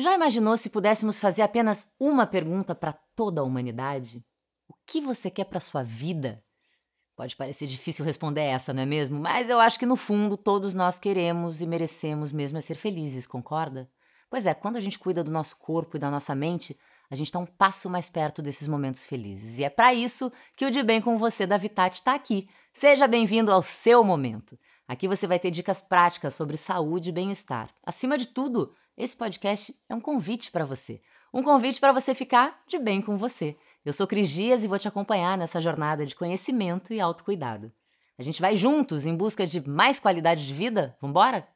Já imaginou se pudéssemos fazer apenas uma pergunta para toda a humanidade? O que você quer para sua vida? Pode parecer difícil responder essa, não é mesmo? Mas eu acho que no fundo todos nós queremos e merecemos mesmo é ser felizes, concorda? Pois é, quando a gente cuida do nosso corpo e da nossa mente, a gente está um passo mais perto desses momentos felizes. E é para isso que o De Bem com Você da Vitat está aqui. Seja bem-vindo ao seu momento. Aqui você vai ter dicas práticas sobre saúde e bem-estar. Acima de tudo, esse podcast é um convite para você. Um convite para você ficar de bem com você. Eu sou Cris Dias e vou te acompanhar nessa jornada de conhecimento e autocuidado. A gente vai juntos em busca de mais qualidade de vida? Vambora?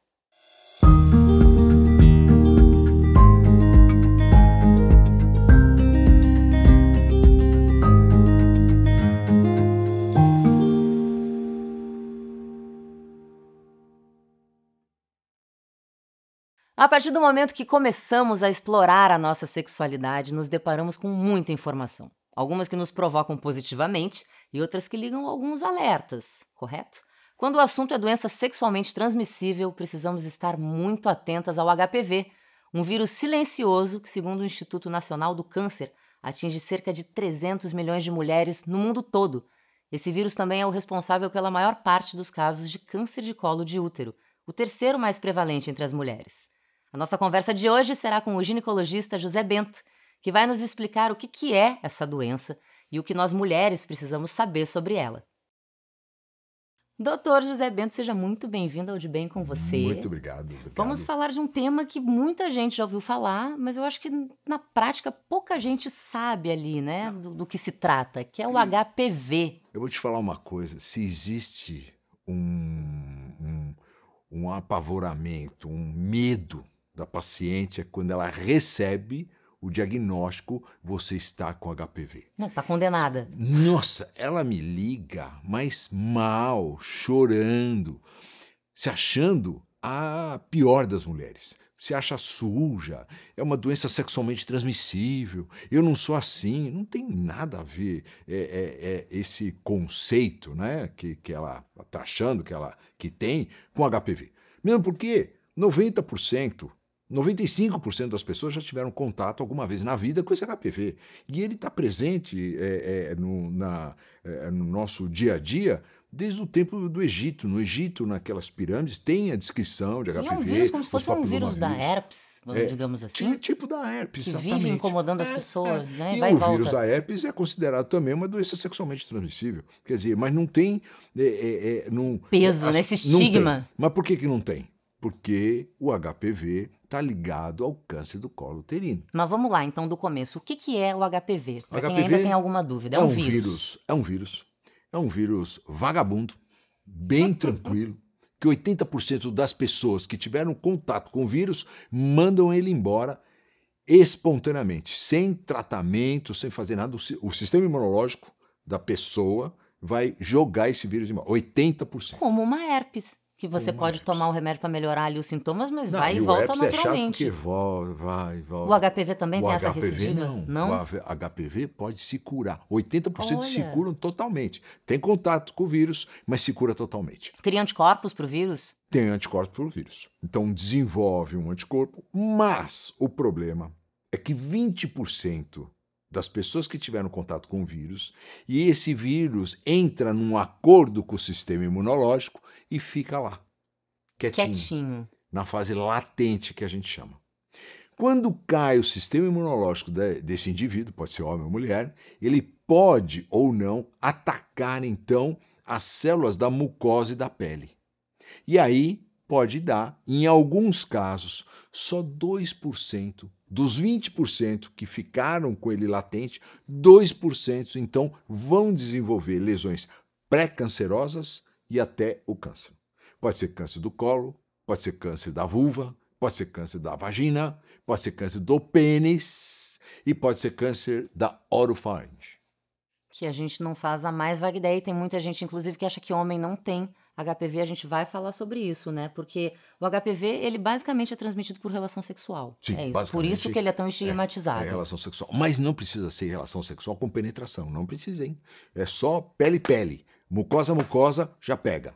A partir do momento que começamos a explorar a nossa sexualidade, nos deparamos com muita informação. Algumas que nos provocam positivamente e outras que ligam alguns alertas, correto? Quando o assunto é doença sexualmente transmissível, precisamos estar muito atentas ao HPV, um vírus silencioso que, segundo o Instituto Nacional do Câncer, atinge cerca de 300 milhões de mulheres no mundo todo. Esse vírus também é o responsável pela maior parte dos casos de câncer de colo de útero, o terceiro mais prevalente entre as mulheres. A nossa conversa de hoje será com o ginecologista José Bento, que vai nos explicar o que, é essa doença e o que nós mulheres precisamos saber sobre ela. Doutor José Bento, seja muito bem-vindo ao De Bem com você. Muito obrigado, obrigado. Vamos falar de um tema que muita gente já ouviu falar, mas eu acho que na prática pouca gente sabe ali, né, do, do que se trata, que é o HPV. Eu vou te falar uma coisa: se existe um, um, um apavoramento, um medo da paciente é quando ela recebe o diagnóstico, você está com HPV. Não, tá condenada. Nossa, ela me liga, mas mal, chorando, se achando a pior das mulheres. Se acha suja, é uma doença sexualmente transmissível, eu não sou assim, não tem nada a ver é, é, é esse conceito né, que, que ela está achando que ela que tem com HPV. Mesmo porque 90% 95% das pessoas já tiveram contato alguma vez na vida com esse HPV. E ele está presente é, é, no, na, é, no, nosso dia a dia desde o tempo do Egito. No Egito, naquelas pirâmides, tem a descrição de Sim, HPV. É um vírus como se fosse um vírus da herpes, é, digamos assim. Tinha tipo da herpes, que vive incomodando as é, pessoas, é. né? E Vai o volta. vírus da herpes é considerado também uma doença sexualmente transmissível. Quer dizer mas não tem... não, Peso, as, né? Esse estigma. Mas por que, que não tem? Porque o HPV está ligado ao câncer do colo uterino. Mas vamos lá, então, do começo. O que, que é o HPV? Para quem ainda tem alguma dúvida. É, é um, vírus. vírus. É um vírus. É um vírus vagabundo, bem tranquilo, que 80% das pessoas que tiveram contato com o vírus mandam ele embora espontaneamente, sem tratamento, sem fazer nada. O sistema imunológico da pessoa vai jogar esse vírus embora. 80%. Como uma herpes que você uma pode herpes. tomar o remédio para melhorar ali os sintomas, mas não, vai e, e volta naturalmente. É chato volta, vai, volta. O HPV também o tem HPV, essa recidiva? Não. não. O HPV pode se curar. 80% Olha. se curam totalmente. Tem contato com o vírus, mas se cura totalmente. Cria anticorpos para o vírus? Tem anticorpos para o vírus. Então desenvolve um anticorpo, mas o problema é que 20% das pessoas que tiveram contato com o vírus, e esse vírus entra num acordo com o sistema imunológico e fica lá, quietinho, quietinho. na fase latente que a gente chama. Quando cai o sistema imunológico desse indivíduo, pode ser homem ou mulher, ele pode ou não atacar então as células da mucosa e da pele. E aí pode dar, em alguns casos, só 2% dos 20% que ficaram com ele latente, 2% então vão desenvolver lesões pré-cancerosas e até o câncer. Pode ser câncer do colo, pode ser câncer da vulva, pode ser câncer da vagina, pode ser câncer do pênis e pode ser câncer da orofaringe. Que a gente não faz a mais vaga ideia e tem muita gente, inclusive, que acha que homem não tem HPV a gente vai falar sobre isso, né? Porque o HPV, ele basicamente é transmitido por relação sexual. Sim, é isso. Por isso que ele é tão é, estigmatizado. É, é, relação sexual. Mas não precisa ser relação sexual com penetração. Não precisa, hein? É só pele-pele. Mucosa-mucosa já pega.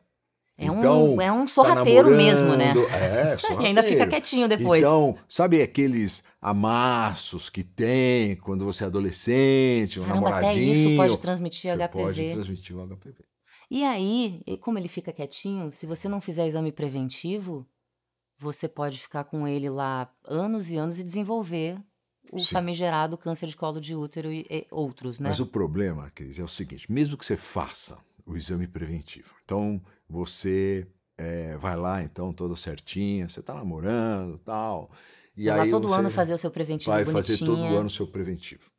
É um, então, é um tá sorrateiro tá mesmo, né? É, sorrateiro. e ainda fica quietinho depois. Então, sabe aqueles amassos que tem quando você é adolescente, um Caramba, namoradinho? Até isso pode transmitir você HPV. Pode transmitir o HPV. E aí, como ele fica quietinho, se você não fizer exame preventivo, você pode ficar com ele lá anos e anos e desenvolver o Sim. famigerado câncer de colo de útero e, e, outros, né? Mas o problema, Cris, é o seguinte: mesmo que você faça o exame preventivo, então você é, vai lá, então, toda certinha, você está namorando tal. E vai aí, lá todo ano fazer o seu preventivo Vai bonitinha. fazer todo ano o seu preventivo.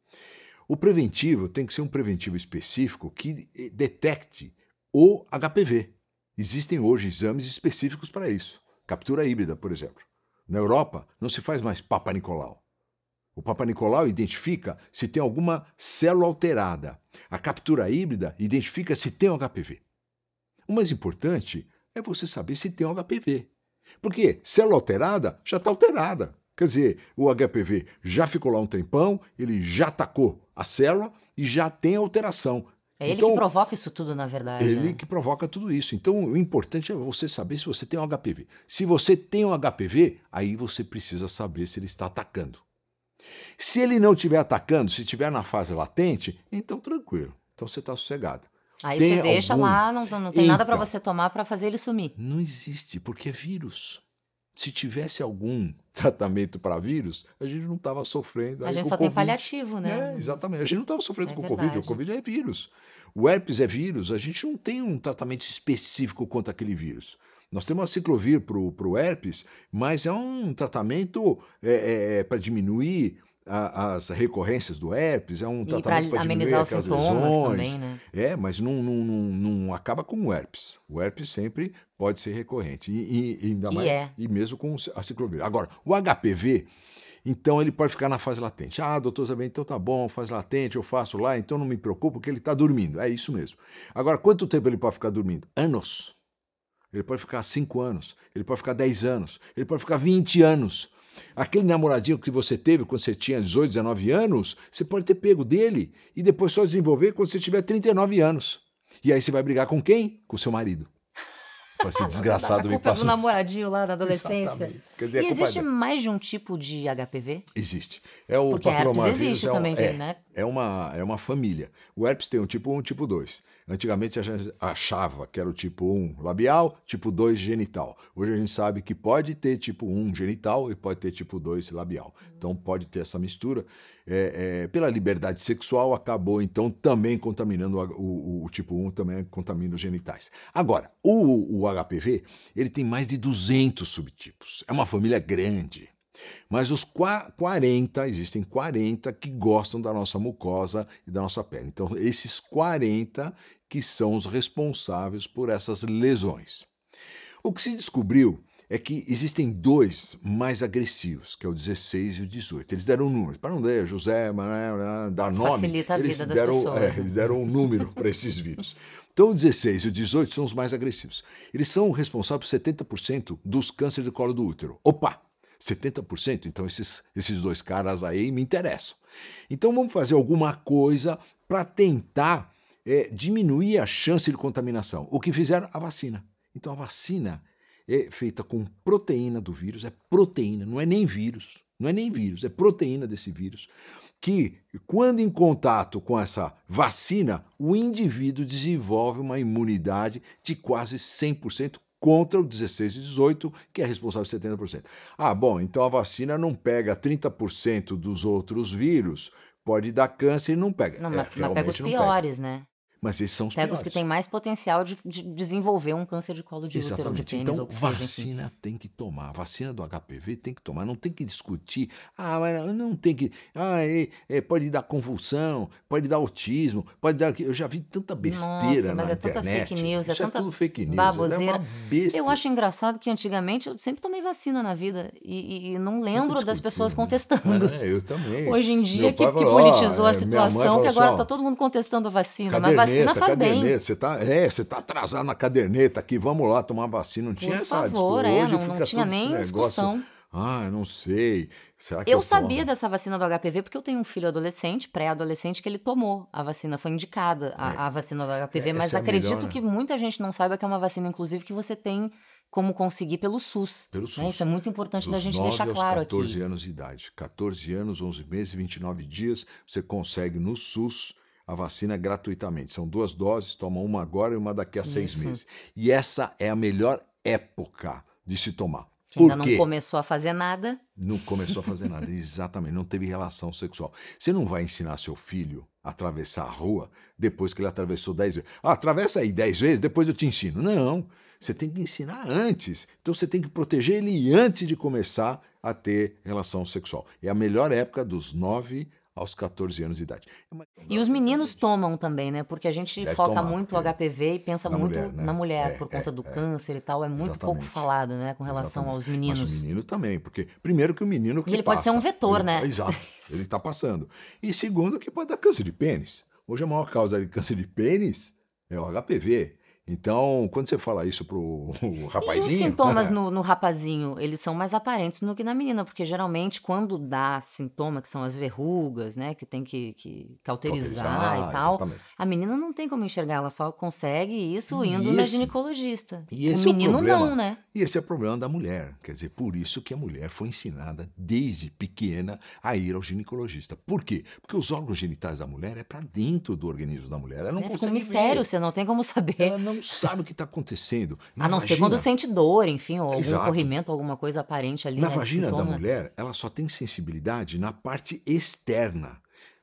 O preventivo tem que ser um preventivo específico que detecte ou HPV. Existem hoje exames específicos para isso. Captura híbrida, por exemplo. Na Europa, não se faz mais Papa Nicolau. O Papa Nicolau identifica se tem alguma célula alterada. A captura híbrida identifica se tem HPV. O mais importante é você saber se tem HPV. Porque célula alterada já está alterada. Quer dizer, o HPV já ficou lá um tempão, ele já atacou a célula e já tem alteração, é ele então, que provoca isso tudo, na verdade. Ele né? que provoca tudo isso. Então, o importante é você saber se você tem um HPV. Se você tem um HPV, aí você precisa saber se ele está atacando. Se ele não estiver atacando, se estiver na fase latente, então tranquilo. Então você está sossegado. Aí tem você deixa algum... lá, não, não tem então, nada para você tomar para fazer ele sumir. Não existe, porque é vírus se tivesse algum tratamento para vírus, a gente não estava sofrendo. A gente só COVID. tem paliativo, né? É, exatamente. A gente não estava sofrendo é com o Covid. O Covid é vírus. O herpes é vírus. A gente não tem um tratamento específico contra aquele vírus. Nós temos a ciclovir para o herpes, mas é um tratamento é, é, é para diminuir a, as recorrências do herpes, é um tratamento para diminuir aquelas lesões. Também, né? É, mas não, não, não, não, acaba com o herpes. O herpes sempre pode ser recorrente, e, e ainda mais, e, é. e mesmo com a ciclovírus. Agora, o HPV, então ele pode ficar na fase latente. Ah, doutor Zabel, então tá bom, fase latente, eu faço lá, então não me preocupo porque ele está dormindo. É isso mesmo. Agora, quanto tempo ele pode ficar dormindo? Anos. Ele pode ficar 5 anos, ele pode ficar 10 anos, ele pode ficar 20 anos. Aquele namoradinho que você teve quando você tinha 18, 19 anos, você pode ter pego dele e depois só desenvolver quando você tiver 39 anos. E aí você vai brigar com quem? Com seu marido. Foi assim, desgraçado me passou. do namoradinho lá da adolescência. Quer dizer, e é existe dele. mais de um tipo de HPV? Existe. É o Porque papilomavírus. Existe é um, também, é, né? É uma, é uma família. O herpes tem um tipo 1 e tipo 2. Antigamente a gente achava que era o tipo 1 labial, tipo 2 genital. Hoje a gente sabe que pode ter tipo 1 genital e pode ter tipo 2 labial. Então pode ter essa mistura. É, é, pela liberdade sexual, acabou então também contaminando o, o, o tipo 1, também contamina os genitais. Agora, o, o o HPV, ele tem mais de 200 subtipos. É uma família grande. Mas os 40, existem 40 que gostam da nossa mucosa e da nossa pele. Então, esses 40 que são os responsáveis por essas lesões. O que se descobriu é que existem dois mais agressivos, que é o 16 e o 18. Eles deram um número, para não né, dar José, dar nome. Facilita a vida das é, pessoas. É, eles deram um número para esses vírus. Então, o 16 e o 18 são os mais agressivos. Eles são responsáveis por 70% dos cânceres de colo do útero. Opa! 70%? Então, esses, esses dois caras aí me interessam. Então, vamos fazer alguma coisa para tentar é, diminuir a chance de contaminação. O que fizeram? A vacina. Então, a vacina é feita com proteína do vírus, é proteína, não é nem vírus, não é nem vírus, é proteína desse vírus, que quando em contato com essa vacina, o indivíduo desenvolve uma imunidade de quase 100% contra o 16 e 18, que é responsável por 70%. Ah, bom, então a vacina não pega 30% dos outros vírus, pode dar câncer e não pega. Não, é, mas, mas pega os piores, né? Mas esses são os Pega os que têm mais potencial de, de, desenvolver um câncer de colo de Exatamente. útero, de pênis, Então, vacina seja. tem que tomar. A vacina do HPV tem que tomar. Não tem que discutir. Ah, mas não tem que... Ah, é, é, pode dar convulsão, pode dar autismo, pode dar... Eu já vi tanta besteira Nossa, mas na é internet. Tanta fake news, é Isso é, tanta é tudo fake news. Baboseira. É Eu acho engraçado que antigamente eu sempre tomei vacina na vida e, e não lembro das pessoas né? contestando. É, eu também. Hoje em dia que, falou, que, politizou ó, a situação, que agora está assim, todo mundo contestando a vacina. Cadê mas vacina faz caderneta. bem. Você tá, é, você tá atrasado na caderneta aqui, vamos lá tomar vacina. Não tinha favor, essa Hoje É, Hoje não, fica não tinha todo nem discussão. Ah, eu não sei. Será que eu, eu sabia tomo? dessa vacina do HPV porque eu tenho um filho adolescente, pré-adolescente, que ele tomou a vacina, foi indicada a, é. a vacina do HPV, é, mas é acredito melhor, né? que muita gente não saiba que é uma vacina, inclusive, que você tem como conseguir pelo SUS. Pelo né? SUS. Né? Isso é muito importante Dos da gente deixar claro 14 aqui. 14 anos de idade, 14 anos, 11 meses, 29 dias, você consegue no SUS a vacina gratuitamente. São duas doses, toma uma agora e uma daqui a Isso. seis meses. E essa é a melhor época de se tomar. Que ainda não começou a fazer nada. Não começou a fazer nada, exatamente. Não teve relação sexual. Você não vai ensinar seu filho a atravessar a rua depois que ele atravessou dez vezes. Ah, atravessa aí dez vezes, depois eu te ensino. Não. Você tem que ensinar antes. Então você tem que proteger ele antes de começar a ter relação sexual. É a melhor época dos nove aos 14 anos de idade. É e os meninos tomam também, né? Porque a gente é, foca tomar, muito o é. HPV e pensa muito mulher, né? na mulher, é, por conta é, do é, câncer e tal. É muito exatamente. pouco falado, né? Com relação exatamente. aos meninos. Mas o menino também, porque primeiro que o menino que ele passa, pode ser um vetor, ele, né? Tá, exato, ele está passando. E segundo que pode dar câncer de pênis. Hoje a maior causa de câncer de pênis é o HPV. Então, quando você fala isso pro rapazinho. E os sintomas no, no, rapazinho, eles são mais aparentes do que na menina, porque geralmente quando dá sintoma, que são as verrugas, né, que tem que, que cauterizar, cauterizar e tal, exatamente. a menina não tem como enxergar, ela só consegue isso indo esse, na ginecologista. E esse é o menino é o problema, não, né? E esse é o problema da mulher. Quer dizer, por isso que a mulher foi ensinada desde pequena a ir ao ginecologista. Por quê? Porque os órgãos genitais da mulher é para dentro do organismo da mulher. Ela não é, consegue. Fica um mistério, ver. você não tem como saber. Ela não não sabe o que está acontecendo. Na a não vagina, ser quando sente dor, enfim, ou algum corrimento, alguma coisa aparente ali. Na né, vagina da mulher, ela só tem sensibilidade na parte externa.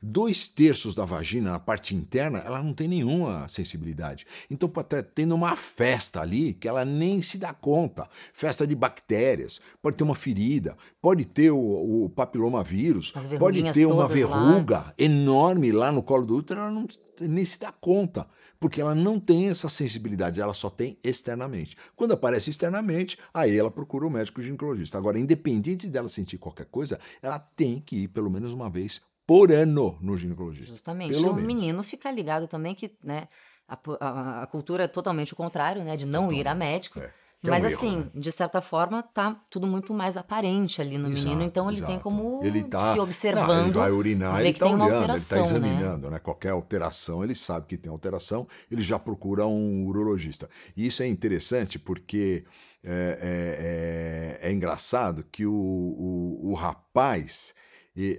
Dois terços da vagina, na parte interna, ela não tem nenhuma sensibilidade. Então pode estar tá tendo uma festa ali que ela nem se dá conta. Festa de bactérias, pode ter uma ferida, pode ter o, o papilomavírus, pode ter uma verruga lá. enorme lá no colo do útero, ela não, nem se dá conta porque ela não tem essa sensibilidade, ela só tem externamente. Quando aparece externamente, aí ela procura o médico ginecologista. Agora, independente dela sentir qualquer coisa, ela tem que ir pelo menos uma vez por ano no ginecologista. Justamente. Pelo e o menos. menino fica ligado também que, né, a, a, a cultura é totalmente o contrário, né, de é não totalmente. ir a médico. É. Que é Mas é um assim, erro, né? de certa forma, tá tudo muito mais aparente ali no exato, menino, então ele exato. tem como ele tá, se observando. Não, ele vai urinar, ele está olhando, ele está né? examinando, né? né? Qualquer alteração, ele sabe que tem alteração, ele já procura um urologista. E isso é interessante porque é, é, é, é engraçado que o, o, o rapaz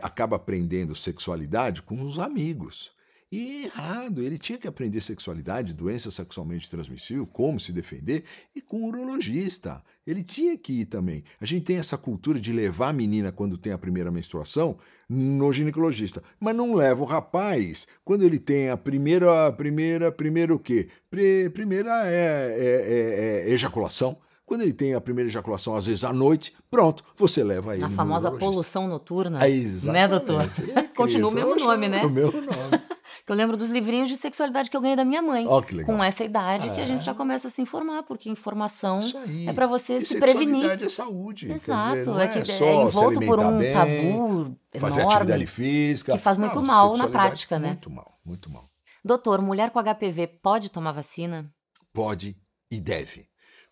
acaba aprendendo sexualidade com os amigos. E errado, ele tinha que aprender sexualidade, doença sexualmente transmissível, como se defender, e com o urologista. Ele tinha que ir também. A gente tem essa cultura de levar a menina quando tem a primeira menstruação no ginecologista, mas não leva o rapaz quando ele tem a primeira, a primeira, primeiro o quê? Pre, primeira é, é, é, é ejaculação. Quando ele tem a primeira ejaculação, às vezes à noite, pronto, você leva ele. A famosa poluição noturna. É, exatamente. né, doutor? É Continua o mesmo nome, né? É o meu nome. Que eu lembro dos livrinhos de sexualidade que eu ganhei da minha mãe. Oh, que legal. Com essa idade que a é. gente já começa a se informar, porque informação é para você e se prevenir. é saúde. Exato. Dizer, é, é, que é, é envolto por um bem, tabu fazer enorme. atividade física. Que faz muito não, mal na prática, né? Muito mal, muito mal. Doutor, mulher com HPV pode tomar vacina? Pode e deve.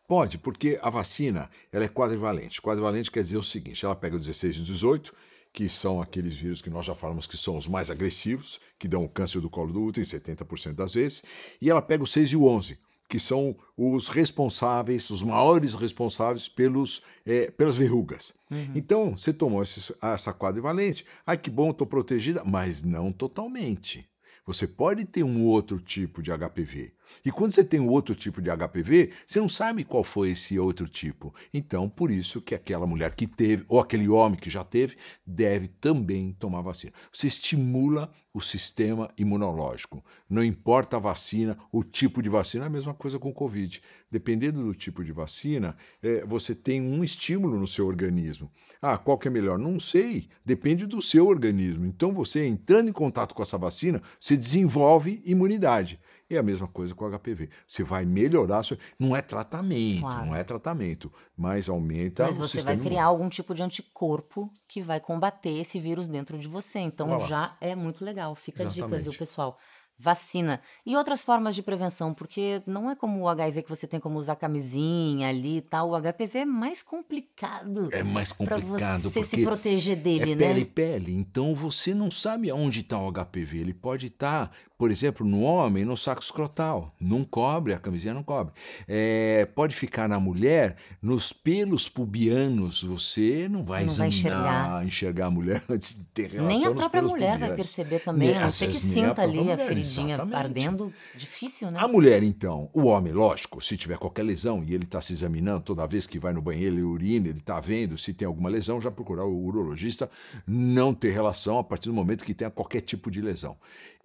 Pode, porque a vacina ela é quadrivalente. Quadrivalente quer dizer o seguinte: ela pega 16 e 18 que são aqueles vírus que nós já falamos que são os mais agressivos, que dão o câncer do colo do útero em 70% das vezes, e ela pega o 6 e o 11, que são os responsáveis, os maiores responsáveis pelos, é, pelas verrugas. Uhum. Então, você tomou esse, essa quadrivalente, ai que bom, estou protegida, mas não totalmente. Você pode ter um outro tipo de HPV. E quando você tem um outro tipo de HPV, você não sabe qual foi esse outro tipo. Então, por isso que aquela mulher que teve, ou aquele homem que já teve, deve também tomar vacina. Você estimula o sistema imunológico. Não importa a vacina, o tipo de vacina, a mesma coisa com o Covid. Dependendo do tipo de vacina, é, você tem um estímulo no seu organismo. Ah, qual que é melhor? Não sei, depende do seu organismo. Então, você entrando em contato com essa vacina, você desenvolve imunidade. E é a mesma coisa com o HPV. Você vai melhorar, não é tratamento, claro. não é tratamento, mas aumenta mas o sistema. Mas você vai criar algum tipo de anticorpo que vai combater esse vírus dentro de você. Então já é muito legal. Fica Exatamente. a dica, viu, pessoal? Vacina e outras formas de prevenção, porque não é como o HIV que você tem como usar camisinha ali e tal. O HPV é mais complicado. É mais complicado. Pra você se proteger é dele, é pele, né? Pele, pele. Então você não sabe aonde está o HPV. Ele pode estar tá por exemplo, no homem, no saco escrotal. Não cobre, a camisinha não cobre. É, pode ficar na mulher, nos pelos pubianos. Você não vai, não vai enxergar. enxergar. a mulher antes de ter relação Nem a própria mulher pubianos. vai perceber também, nem, a não ser que sinta a ali mulher, a feridinha exatamente. ardendo. Difícil, né? A mulher, então. O homem, lógico, se tiver qualquer lesão e ele está se examinando toda vez que vai no banheiro, e urina, ele está vendo se tem alguma lesão, já procurar o urologista, não ter relação a partir do momento que tenha qualquer tipo de lesão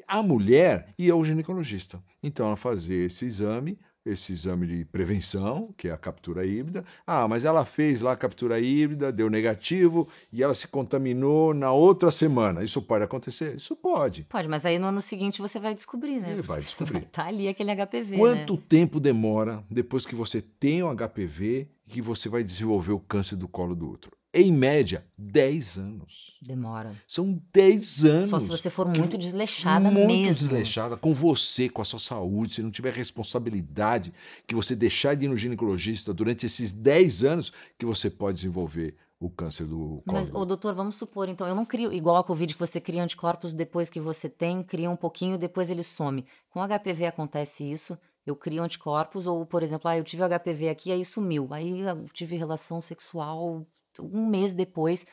a mulher ia ao é ginecologista. Então ela fazia esse exame, esse exame de prevenção, que é a captura híbrida. Ah, mas ela fez lá a captura híbrida, deu negativo e ela se contaminou na outra semana. Isso pode acontecer? Isso pode. Pode, mas aí no ano seguinte você vai descobrir, né? E vai descobrir. tá ali aquele HPV. Né? Quanto né? tempo demora depois que você tem o HPV que você vai desenvolver o câncer do colo do útero? em média, 10 anos. Demora. São 10 anos. Só se você for muito que, desleixada muito mesmo. Muito desleixada com você, com a sua saúde, se não tiver responsabilidade que você deixar de ir no ginecologista durante esses 10 anos, que você pode desenvolver o câncer do colo. Mas, ô, doutor, vamos supor, então, eu não crio, igual a Covid, que você cria anticorpos depois que você tem, cria um pouquinho, depois ele some. Com HPV acontece isso, eu crio anticorpos, ou, por exemplo, ah, eu tive HPV aqui, aí sumiu. Aí eu tive relação sexual um mês depois,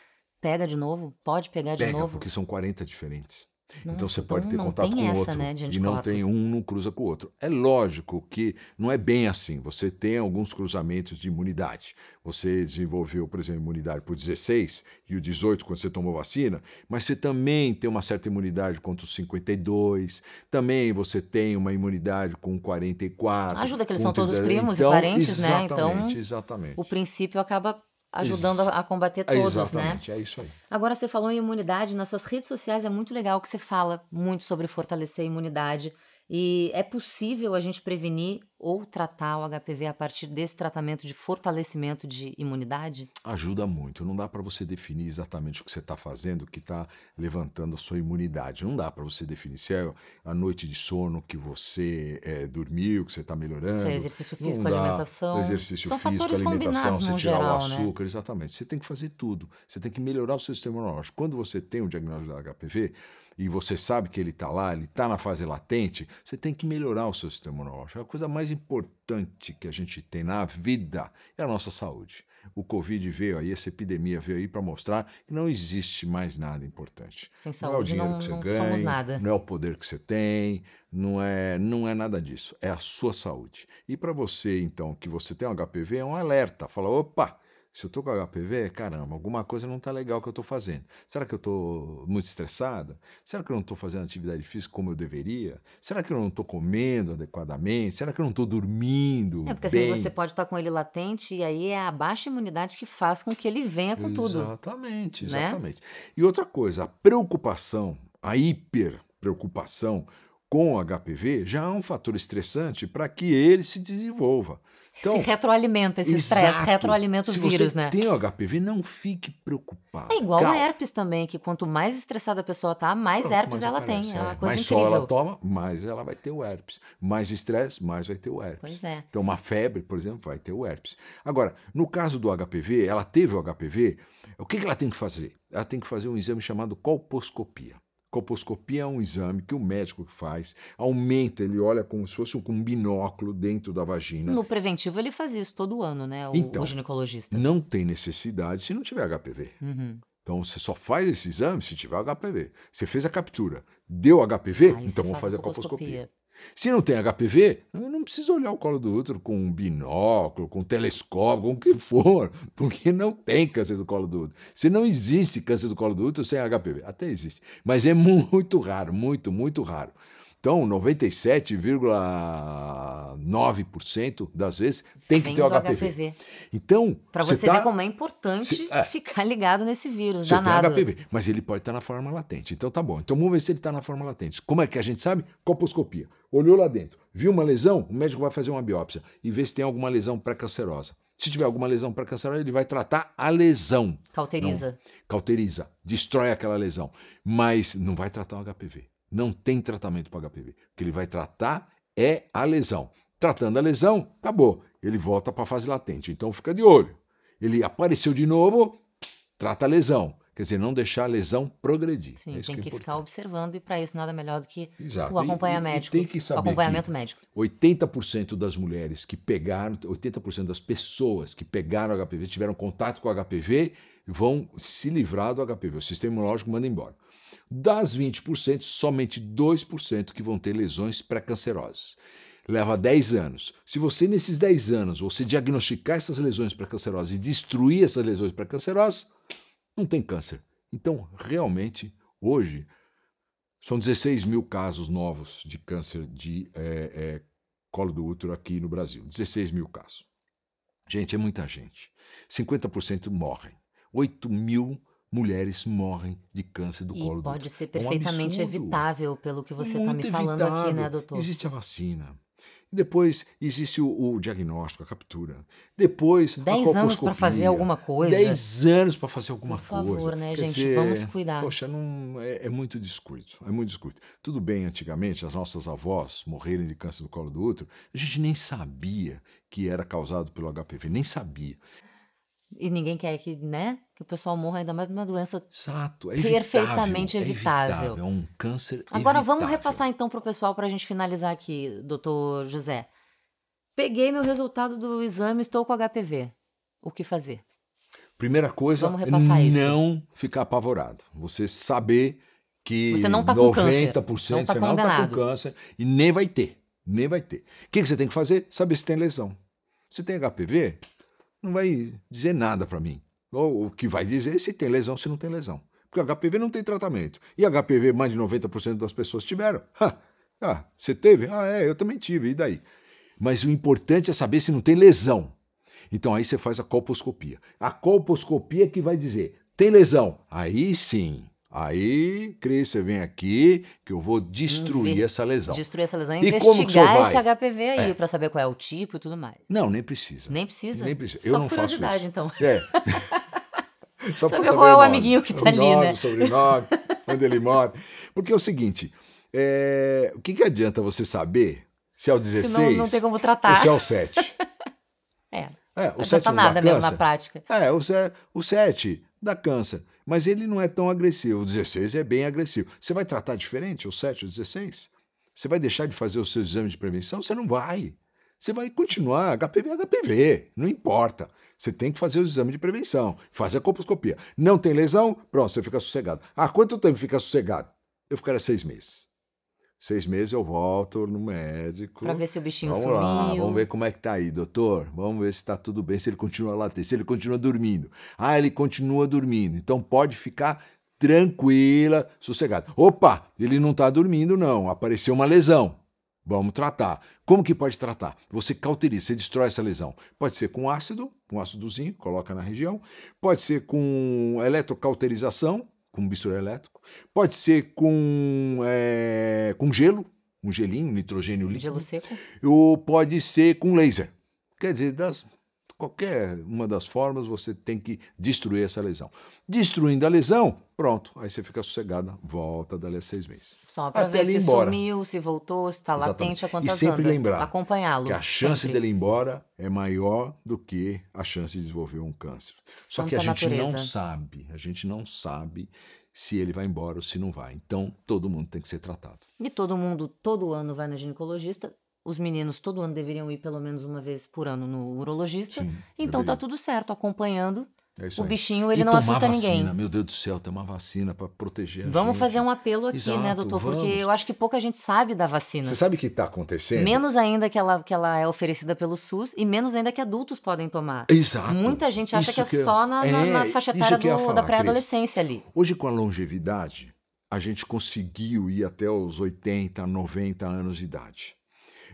pega de novo, pode pegar pega, de novo. Porque são 40 diferentes. então você pode então ter contato com essa, outro né, e não tem um não cruza com o outro. É lógico que não é bem assim. Você tem alguns cruzamentos de imunidade. Você desenvolveu, por exemplo, imunidade por 16 e o 18 quando você tomou vacina, mas você também tem uma certa imunidade contra os 52. Também você tem uma imunidade com 44. Ajuda que eles são todos primos então, e parentes, né? Então, exatamente. o princípio acaba ajudando a, a combater é, todos, né? exatamente, né? É isso aí. Agora você falou em imunidade, nas suas redes sociais é muito legal que você fala muito sobre fortalecer a imunidade. E é possível a gente prevenir ou tratar o HPV a partir desse tratamento de fortalecimento de imunidade? Ajuda muito. Não dá para você definir exatamente o que você está fazendo que está levantando a sua imunidade. Não dá para você definir se é a noite de sono que você é, dormiu, que você está melhorando. Se é exercício físico, dá, alimentação. Exercício São físico, alimentação, se tirar geral, o né? açúcar, né? exatamente. Você tem que fazer tudo. Você tem que melhorar o seu sistema imunológico. Quando você tem o diagnóstico da HPV, e você sabe que ele está lá, ele está na fase latente, você tem que melhorar o seu sistema imunológico. É a coisa mais mais importante que a gente tem na vida é a nossa saúde. O Covid veio aí, essa epidemia veio aí para mostrar que não existe mais nada importante. Sem saúde não é o dinheiro não, que você ganha, somos nada. não é o poder que você tem, não é, não é nada disso. É a sua saúde. E para você, então, que você tem um HPV, é um alerta. Fala, opa, se eu tô com HPV, caramba, alguma coisa não tá legal que eu tô fazendo. Será que eu tô muito estressada? Será que eu não tô fazendo atividade física como eu deveria? Será que eu não tô comendo adequadamente? Será que eu não tô dormindo? É porque assim, bem? assim você pode estar tá com ele latente e aí é a baixa imunidade que faz com que ele venha com tudo. Exatamente, né? exatamente. Né? E outra coisa, a preocupação, a hiper preocupação com o HPV já é um fator estressante para que ele se desenvolva. Então, se retroalimenta esse estresse, retroalimenta o se vírus, né? Se você tem o HPV, não fique preocupado. É igual o a herpes também, que quanto mais estressada a pessoa tá, mais Pronto, herpes ela aparece, tem. É uma é. coisa mais incrível. sol ela toma, mais ela vai ter o herpes. Mais estresse, mais vai ter o herpes. Pois é. Então, uma febre, por exemplo, vai ter o herpes. Agora, no caso do HPV, ela teve o HPV, o que, que ela tem que fazer? Ela tem que fazer um exame chamado colposcopia. Coposcopia é um exame que o médico que faz aumenta, ele olha como se fosse um binóculo dentro da vagina. No preventivo ele faz isso todo ano, né? O, então, o ginecologista. Não tem necessidade se não tiver HPV. Uhum. Então você só faz esse exame se tiver HPV. Você fez a captura, deu HPV, Aí então vou fazer a coposcopia. Se não tem HPV, não precisa olhar o colo do útero com um binóculo, com um telescópio, com o que for, porque não tem câncer do colo do útero. Se não existe câncer do colo do útero sem HPV, até existe, mas é muito raro, muito, muito raro. Então, 97,9% das vezes tem que ter o HPV. HPV. Então, para você tá... ver como é importante cê, é, ficar ligado nesse vírus você danado. Tem HPV, mas ele pode estar tá na forma latente. Então tá bom. Então vamos ver se ele está na forma latente. Como é que a gente sabe? Coposcopia. Olhou lá dentro, viu uma lesão? O médico vai fazer uma biópsia e ver se tem alguma lesão pré-cancerosa. Se tiver alguma lesão pré-cancerosa, ele vai tratar a lesão. Cauteriza. Não, cauteriza, destrói aquela lesão, mas não vai tratar o HPV. Não tem tratamento para HPV. O que ele vai tratar é a lesão. Tratando a lesão, acabou. Ele volta para a fase latente. Então fica de olho. Ele apareceu de novo, trata a lesão. Quer dizer, não deixar a lesão progredir. Sim, é tem que, é que ficar observando e para isso nada melhor do que Exato. o acompanhamento, médico. tem que saber o acompanhamento que médico. 80% das mulheres que pegaram, 80% das pessoas que pegaram HPV, tiveram contato com o HPV, vão se livrar do HPV. O sistema imunológico manda embora. Das 20%, somente 2% que vão ter lesões pré-cancerosas. Leva 10 anos. Se você, nesses 10 anos, você diagnosticar essas lesões pré-cancerosas e destruir essas lesões pré-cancerosas, não tem câncer. Então, realmente, hoje, são 16 mil casos novos de câncer de é, é, colo do útero aqui no Brasil. 16 mil casos. Gente, é muita gente. 50% morrem. 8 mil mulheres morrem de câncer do e colo do útero. pode ser perfeitamente é um evitável, pelo que você está é me falando evitável. aqui, né, doutor? Existe a vacina. Depois existe o, o diagnóstico, a captura. Depois Dez anos para fazer alguma coisa. Dez anos para fazer alguma coisa. Por favor, coisa. né, Quer gente? Dizer, vamos cuidar. Poxa, não, é, é, muito descuido. É muito descuido. Tudo bem, antigamente, as nossas avós morrerem de câncer do colo do útero, a gente nem sabia que era causado pelo HPV, nem sabia. E ninguém quer que, né? Que o pessoal morra ainda mais numa doença Exato, é perfeitamente evitável. É, evitável, é um câncer Agora evitável. vamos repassar então para o pessoal para a gente finalizar aqui, doutor José. Peguei meu resultado do exame, estou com HPV. O que fazer? Primeira coisa, não isso. ficar apavorado. Você saber que você não tá 90% com câncer. Não tá você não está com câncer e nem vai ter. Nem vai ter. O que, que você tem que fazer? Saber se tem lesão. Se tem HPV, não vai dizer nada para mim. Ou o que vai dizer é se tem lesão, se não tem lesão. Porque HPV não tem tratamento. E HPV, mais de 90% das pessoas tiveram. Ha! Ah, você teve? Ah, é, eu também tive, e daí? Mas o importante é saber se não tem lesão. Então aí você faz a colposcopia. A colposcopia é que vai dizer, tem lesão? Aí sim, Aí, Cris, vem aqui que eu vou destruir Inve essa lesão. Destruir essa lesão e investigar esse HPV aí é. para saber qual é o tipo e tudo mais. Não, nem precisa. Nem precisa? Nem precisa. Só eu não faço isso. então. É. Só saber qual é o, amiguinho que tá ali, nome, né? sobrenome, onde ele mora. Porque é o seguinte, é... o que, que adianta você saber se é o 16 Senão não tem como tratar. ou se é o 7? é, é o não adianta nada câncer, mesmo na prática. É, o 7 dá câncer. Mas ele não é tão agressivo. O 16 é bem agressivo. Você vai tratar diferente o 7 o 16? Você vai deixar de fazer os seus exames de prevenção? Você não vai. Você vai continuar HPV HPV, não importa. Você tem que fazer o exame de prevenção, fazer a colposcopia. Não tem lesão? Pronto, você fica sossegado. Ah, quanto tempo fica sossegado? Eu ficaria seis meses. Seis meses eu volto no médico. Pra ver se o bichinho vamos sumiu. Lá, vamos ver como é que tá aí, doutor. Vamos ver se tá tudo bem, se ele continua lá, se ele continua dormindo. Ah, ele continua dormindo. Então pode ficar tranquila, sossegada. Opa, ele não tá dormindo não, apareceu uma lesão. Vamos tratar. Como que pode tratar? Você cauteriza, você destrói essa lesão. Pode ser com ácido, um ácidozinho, coloca na região. Pode ser com eletrocauterização, com bisturi elétrico, pode ser com, é, com gelo, um gelinho, nitrogênio líquido. Gelo seco. Ou pode ser com laser. Quer dizer, das qualquer uma das formas, você tem que destruir essa lesão. Destruindo a lesão, pronto, aí você fica sossegada, volta dali a seis meses. Só para ver se embora. sumiu, se voltou, se está latente, a é quantas E sempre lembrar acompanhá-lo. que a chance sempre. dele ir embora é maior do que a chance de desenvolver um câncer. Só que a gente natureza. não sabe, a gente não sabe se ele vai embora ou se não vai. Então, todo mundo tem que ser tratado. E todo mundo, todo ano, vai no ginecologista os meninos todo ano deveriam ir pelo menos uma vez por ano no urologista. Sim, então tá deveria. tá tudo certo, acompanhando. É o bichinho, ele e não assusta vacina. ninguém. Meu Deus do céu, tem uma vacina para proteger Vamos gente. fazer um apelo aqui, né, Exato, né, doutor? Vamos. Porque eu acho que pouca gente sabe da vacina. Você sabe o que está acontecendo? Menos ainda que ela, que ela é oferecida pelo SUS e menos ainda que adultos podem tomar. Exato. Muita gente acha que, que é só na, é, na, na faixa etária do, falar, da pré-adolescência ali. Hoje, com a longevidade, a gente conseguiu ir até os 80, 90 anos de idade.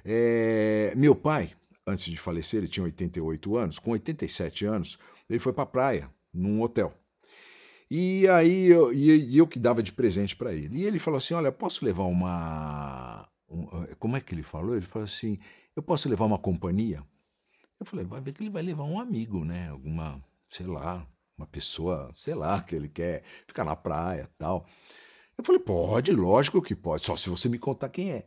É, meu pai, antes de falecer, ele tinha 88 anos, com 87 anos, ele foi para a praia, num hotel. E aí eu, e, eu que dava de presente para ele. E ele falou assim: Olha, posso levar uma. Um, como é que ele falou? Ele falou assim: Eu posso levar uma companhia? Eu falei: Vai ver que ele vai levar um amigo, né? Alguma, sei lá, uma pessoa, sei lá, que ele quer ficar na praia tal. Eu falei: Pode, lógico que pode, só se você me contar quem é.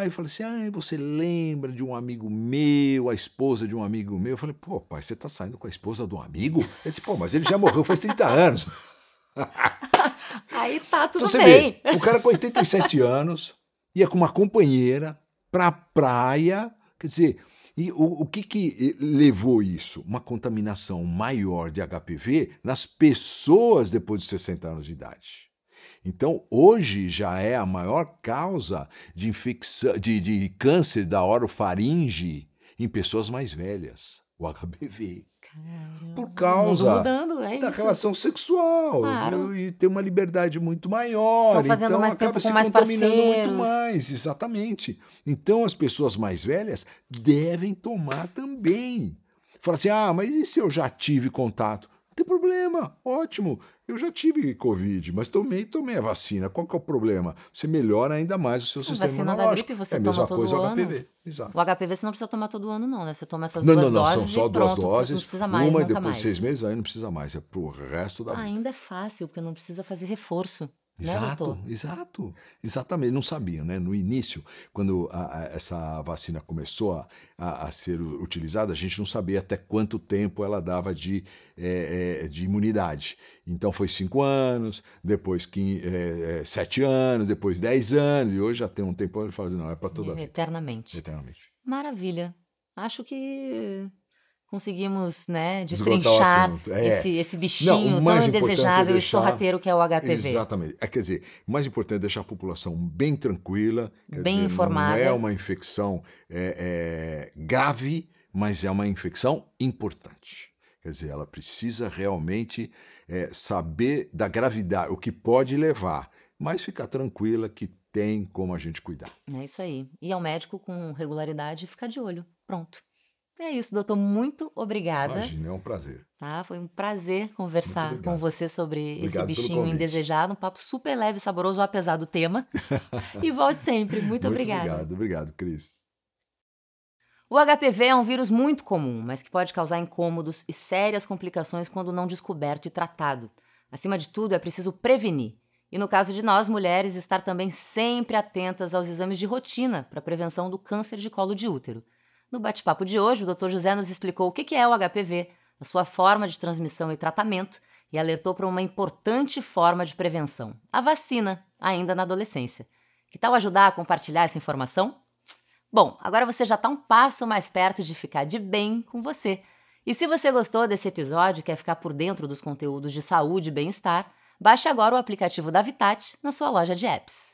Aí eu falei assim: ah, você lembra de um amigo meu, a esposa de um amigo meu? Eu falei: pô, pai, você tá saindo com a esposa de um amigo? Ele disse: pô, mas ele já morreu faz 30 anos. Aí tá então, tudo então, bem. Vê, o cara com 87 anos ia com uma companheira pra praia. Quer dizer, e o, o que, que eh, levou isso? Uma contaminação maior de HPV nas pessoas depois de 60 anos de idade. Então, hoje já é a maior causa de, infecção, de, de câncer da orofaringe em pessoas mais velhas, o HBV Caramba. Por causa mudando, é da isso. relação sexual claro. e ter uma liberdade muito maior, então acaba se contaminando parceiros. muito mais, exatamente. Então as pessoas mais velhas devem tomar também. Fala assim, ah, mas e se eu já tive contato? tem problema, ótimo. Eu já tive Covid, mas tomei tomei a vacina. Qual que é o problema? Você melhora ainda mais o seu a sistema vacina imunológico. da gripe você é a mesma toma coisa todo o HPV. Ano. Exato. O HPV você não precisa tomar todo ano, não, né? Você toma essas não, duas não, não, doses. Não, são só duas pronto, doses. Não precisa mais, uma e depois mais. de seis meses, aí não precisa mais. É pro resto da vida. Ainda é fácil, porque não precisa fazer reforço. Exato, né, exato, exatamente. Não sabiam, né? No início, quando a, a, essa vacina começou a, a, ser utilizada, a gente não sabia até quanto tempo ela dava de, é, é de imunidade. Então foi cinco anos, depois 15, é, é, sete anos, depois dez anos, e hoje já tem um tempo ele fala assim, não, é para toda Eternamente. Eternamente. Maravilha. Acho que conseguimos, né, destrinchar é. esse, esse, bichinho Não, tão é indesejável é e sorrateiro que é o HPV. Exatamente. É, quer dizer, o mais importante é deixar a população bem tranquila, bem dizer, informada. Não é uma infecção é, é, grave, mas é uma infecção importante. Quer dizer, ela precisa realmente é, saber da gravidade, o que pode levar, mas ficar tranquila que tem como a gente cuidar. É isso aí. E ao médico com regularidade ficar de olho. Pronto. É isso, doutor. Muito obrigada. Imagina, é um prazer. Tá? Foi um prazer conversar com você sobre obrigado esse bichinho indesejado. Um papo super leve e saboroso, apesar do tema. e volte sempre. Muito, muito obrigada. Obrigado, obrigado, Cris. O HPV é um vírus muito comum, mas que pode causar incômodos e sérias complicações quando não descoberto e tratado. Acima de tudo, é preciso prevenir. E no caso de nós, mulheres, estar também sempre atentas aos exames de rotina para prevenção do câncer de colo de útero. No bate-papo de hoje, o Dr. José nos explicou o que é o HPV, a sua forma de transmissão e tratamento, e alertou para uma importante forma de prevenção, a vacina, ainda na adolescência. Que tal ajudar a compartilhar essa informação? Bom, agora você já está um passo mais perto de ficar de bem com você. E se você gostou desse episódio e quer ficar por dentro dos conteúdos de saúde e bem-estar, baixe agora o aplicativo da Vitat na sua loja de apps.